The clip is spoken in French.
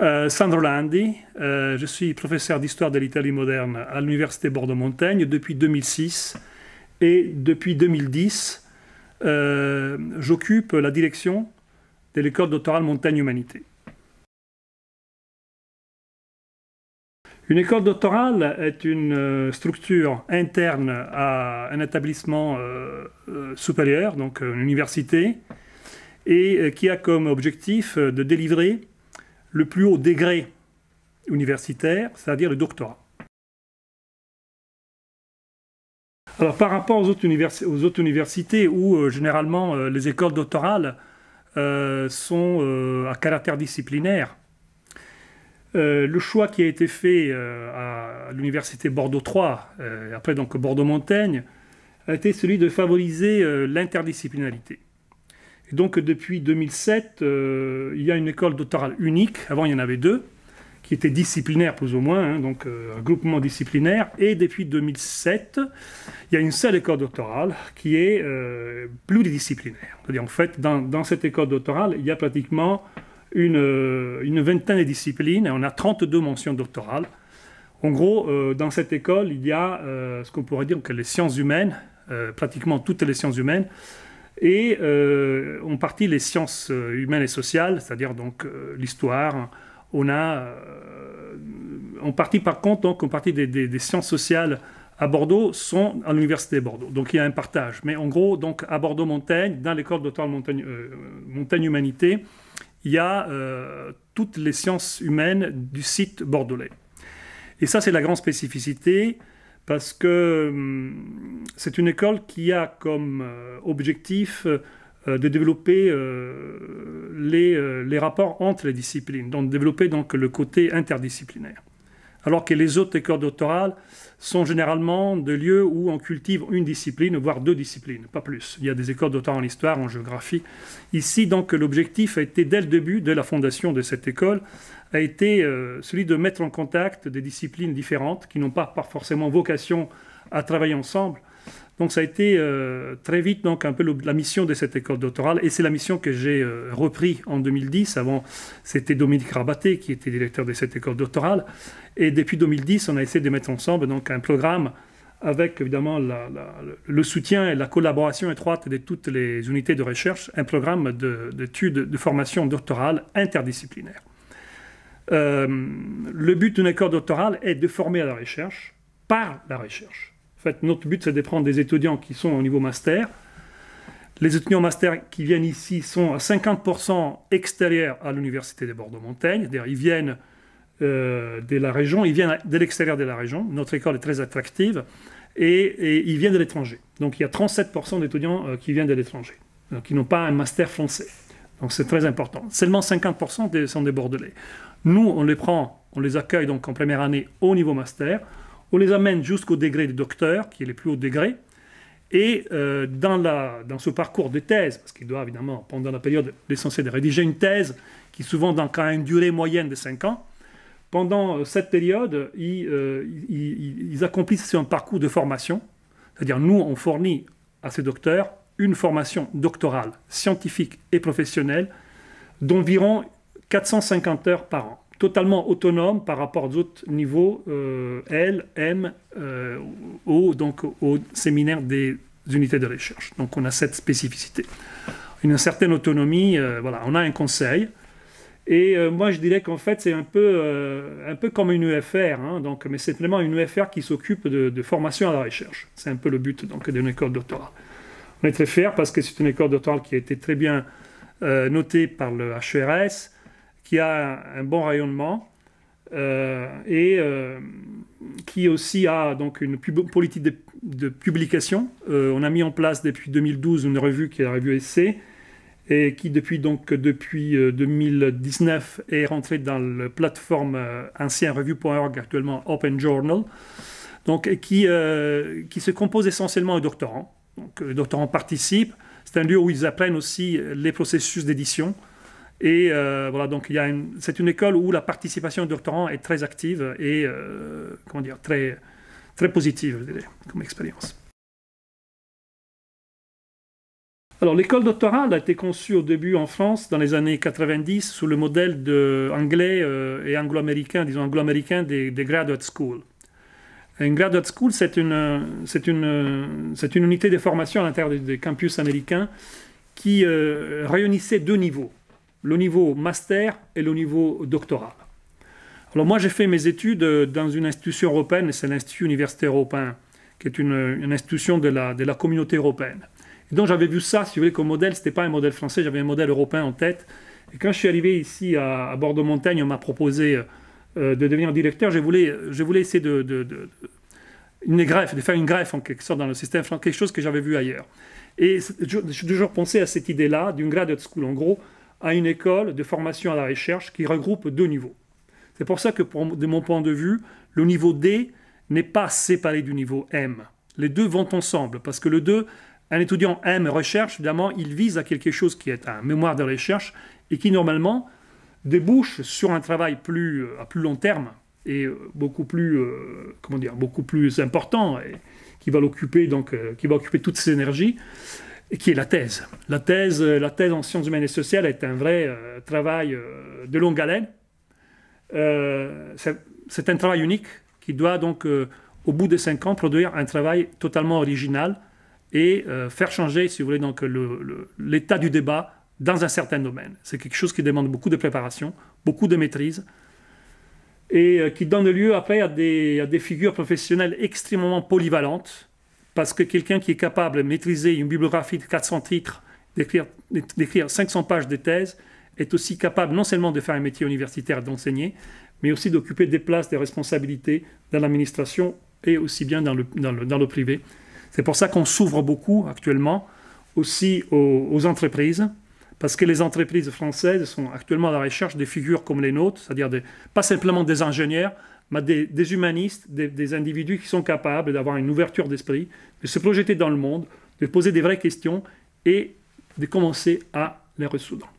Euh, Sandro Landi, euh, je suis professeur d'histoire de l'Italie moderne à l'Université Bordeaux-Montaigne depuis 2006 et depuis 2010, euh, j'occupe la direction de l'école doctorale Montagne Humanité. Une école doctorale est une structure interne à un établissement supérieur, donc une université, et qui a comme objectif de délivrer le plus haut degré universitaire, c'est-à-dire le doctorat. Alors par rapport aux autres, universités où euh, généralement euh, les écoles doctorales euh, sont à caractère disciplinaire, le choix qui a été fait à l'université Bordeaux 3, après donc Bordeaux-Montaigne, a été celui de favoriser l'interdisciplinarité donc depuis 2007, euh, il y a une école doctorale unique, avant il y en avait deux, qui étaient disciplinaires plus ou moins, hein, donc euh, un groupement disciplinaire, et depuis 2007, il y a une seule école doctorale qui est euh, pluridisciplinaire. C'est-à-dire en fait, dans, cette école doctorale, il y a pratiquement une, vingtaine de disciplines, et on a 32 mentions doctorales. En gros, dans cette école, il y a ce qu'on pourrait dire que les sciences humaines, pratiquement toutes les sciences humaines, et en euh, partie les sciences euh, humaines et sociales, c'est-à-dire donc euh, l'histoire. On a en partie par contre en partie des, sciences sociales à Bordeaux sont à l'université de Bordeaux. Donc il y a un partage. Mais en gros donc à Bordeaux Montaigne, dans l'école doctorale Montaigne, Montaigne Humanité, il y a toutes les sciences humaines du site bordelais. Et ça c'est la grande spécificité parce que hum, c'est une école qui a comme euh, objectif euh, de développer euh, les, rapports entre les disciplines, donc développer donc le côté interdisciplinaire alors que les autres écoles doctorales sont généralement des lieux où on cultive une discipline, voire deux disciplines, pas plus. Il y a des écoles doctorales en histoire, en géographie. Ici, donc, l'objectif a été, dès le début, dès la fondation de cette école, a été euh, celui de mettre en contact des disciplines différentes qui n'ont pas, pas forcément vocation à travailler ensemble, donc ça a été euh, très vite donc un peu la mission de cette école doctorale et c'est la mission que j'ai euh, repris en 2010. Avant c'était Dominique Rabaté qui était directeur de cette école doctorale et depuis 2010 on a essayé de mettre ensemble donc un programme avec évidemment le soutien et la collaboration étroite de toutes les unités de recherche, un programme d'études de, formation doctorale interdisciplinaire. Euh, le but d'une école doctorale est de former à la recherche par la recherche. En fait, notre but, c'est de prendre des étudiants qui sont au niveau master. Les étudiants master qui viennent ici sont à 50% extérieurs à l'université des Bordeaux-Montaigne. C'est-à-dire, ils viennent euh, de la région, ils viennent de l'extérieur de la région. Notre école est très attractive et, ils viennent de l'étranger. Donc, il y a 37% d'étudiants euh, qui viennent de l'étranger, euh, qui n'ont pas un master français. Donc, c'est très important. Seulement 50% sont des Bordelais. Nous, on les prend, on les accueille donc en première année au niveau master. On les amène jusqu'au degré de docteur, qui est le plus haut degré. Et euh, dans, la, dans, ce parcours de thèse, parce qu'il doit évidemment, pendant la période, l'essentiel de rédiger une thèse, qui souvent dans une durée moyenne de 5 ans, pendant euh, cette période, euh, ils, ils accomplissent un parcours de formation. C'est-à-dire, nous, on fournit à ces docteurs une formation doctorale, scientifique et professionnelle d'environ 450 heures par an totalement autonome par rapport aux d'autres niveaux euh, L, M, euh, O, donc au séminaire des unités de recherche. Donc on a cette spécificité. Une certaine autonomie, euh, voilà, on a un conseil. Et moi je dirais qu'en fait c'est un peu, un peu comme une UFR, hein. donc, mais c'est vraiment une UFR qui s'occupe de, formation à la recherche. C'est un peu le but d'une école doctorale. On est très fiers parce que c'est une école doctorale qui a été très bien notée par le HRS, e qui a un bon rayonnement euh, et euh, qui aussi a donc une politique de, publication. Euh, on a mis en place depuis 2012 une revue qui est la revue Essai et qui depuis donc depuis 2019 est rentrée dans la plateforme ancien revue.org actuellement Open Journal. Donc qui qui se compose essentiellement de doctorants. Donc les doctorants participent. C'est un lieu où ils apprennent aussi les processus d'édition et euh, voilà, donc c'est une école où la participation des est très active et euh, comment dire, très, très positive, je dirais, comme expérience. Alors, l'école doctorale a été conçue au début en France, dans les années 90, sous le modèle anglais euh, et anglo-américain, disons anglo-américain des, graduate schools. Une graduate school, c'est une, une, une unité de formation à l'intérieur des, campus américains qui réunissait deux niveaux le niveau master et le niveau doctoral. Alors moi j'ai fait mes études euh, dans une institution européenne, c'est l'Institut universitaire européen, qui est euh, une, institution de la, de la, communauté européenne. donc j'avais vu ça, si vous voulez, comme modèle, ce n'était pas un modèle français, j'avais un modèle européen en tête. Et quand je suis arrivé ici à, Bordeaux-Montagne, on m'a proposé euh, de devenir directeur, je voulais, je voulais essayer de, une greffe, de faire une greffe en quelque sorte dans le système, quelque chose que j'avais vu ailleurs. Et j'ai toujours pensé à cette idée-là d'une graduate school. En gros, à une école de formation à la recherche qui regroupe deux niveaux. C'est pour ça que, de mon point de vue, le niveau D n'est pas séparé du niveau M. Les deux vont ensemble, parce que le 2, un étudiant M recherche, évidemment, il vise à quelque chose qui est un mémoire de recherche et qui, normalement, débouche sur un travail plus, euh, à plus long terme et euh, beaucoup plus, euh, comment dire, beaucoup plus important et qui va l'occuper, donc, qui va occuper toutes ses énergies qui est la thèse. La thèse, euh, la thèse en sciences humaines et sociales est un vrai euh, travail euh, de longue haleine. c'est un travail unique qui doit donc, au bout de cinq ans, produire un travail totalement original et faire changer, si vous voulez, donc l'état du débat dans un certain domaine. C'est quelque chose qui demande beaucoup de préparation, beaucoup de maîtrise et qui donne lieu après à des figures professionnelles extrêmement polyvalentes parce que quelqu'un qui est capable de maîtriser une bibliographie de 400 titres, d'écrire 500 pages de thèse, est aussi capable non seulement de faire un métier universitaire, d'enseigner, mais aussi d'occuper des places, des responsabilités dans l'administration et aussi bien dans le, dans le, privé. C'est pour ça qu'on s'ouvre beaucoup actuellement aussi aux, aux, entreprises, parce que les entreprises françaises sont actuellement à la recherche des figures comme les nôtres, c'est-à-dire pas simplement des ingénieurs, des, humanistes, des, des, individus qui sont capables d'avoir une ouverture d'esprit, de se projeter dans le monde, de poser des vraies questions et de commencer à les résoudre.